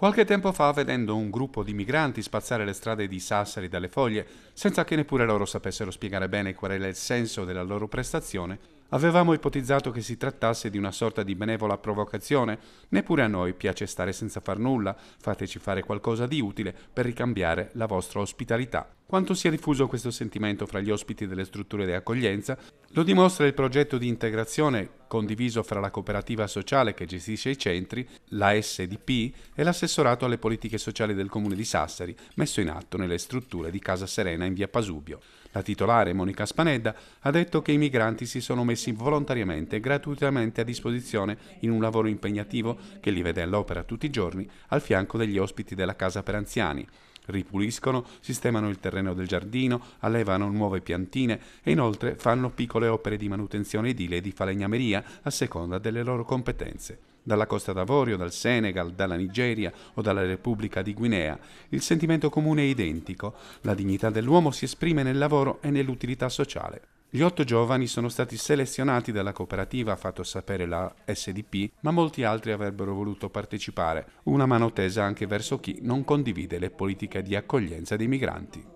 Qualche tempo fa, vedendo un gruppo di migranti spazzare le strade di Sassari dalle foglie, senza che neppure loro sapessero spiegare bene qual era il senso della loro prestazione, avevamo ipotizzato che si trattasse di una sorta di benevola provocazione. Neppure a noi piace stare senza far nulla, fateci fare qualcosa di utile per ricambiare la vostra ospitalità. Quanto sia diffuso questo sentimento fra gli ospiti delle strutture di accoglienza lo dimostra il progetto di integrazione condiviso fra la cooperativa sociale che gestisce i centri, la SDP e l'assessorato alle politiche sociali del comune di Sassari, messo in atto nelle strutture di Casa Serena in via Pasubio. La titolare Monica Spanedda ha detto che i migranti si sono messi volontariamente e gratuitamente a disposizione in un lavoro impegnativo che li vede all'opera tutti i giorni al fianco degli ospiti della casa per anziani ripuliscono, sistemano il terreno del giardino, allevano nuove piantine e inoltre fanno piccole opere di manutenzione edile e di falegnameria a seconda delle loro competenze. Dalla Costa d'Avorio, dal Senegal, dalla Nigeria o dalla Repubblica di Guinea, il sentimento comune è identico, la dignità dell'uomo si esprime nel lavoro e nell'utilità sociale. Gli otto giovani sono stati selezionati dalla cooperativa, ha fatto sapere la SDP, ma molti altri avrebbero voluto partecipare, una mano tesa anche verso chi non condivide le politiche di accoglienza dei migranti.